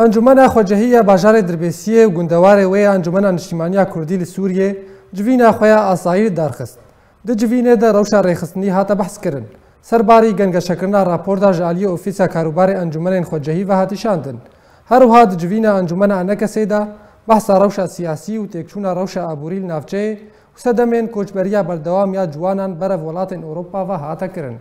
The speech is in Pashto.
ئەنجومەنا خۆجههیە باژارێک دربێسیە و گوندەوارێ وەیە ئەنجومەنا نیشتیمانیا کوردی لە سووریێ جوینا خۆیان ئاسایی دارخست دجوینێدا ڕەوشە ڕێخستنی هاتە بەحسکردن سەرباری گەنگەشەکردنا راپۆردا ژالی ئۆفیسە کاروباری ئەنجومەنێن خۆجههی بە هاتیشاندن هەروها دجوینە ئەنجومەنا ئەنەکەسێدا بەسا ڕەوشە سیاسی و تێکچوونە ڕەوشە ئابووریل ناوچەیە و سەدەمێن کۆچبەریا بەردەوام یا جوانان بەرە وڵاتین ئۆروپاوە هاتەکردن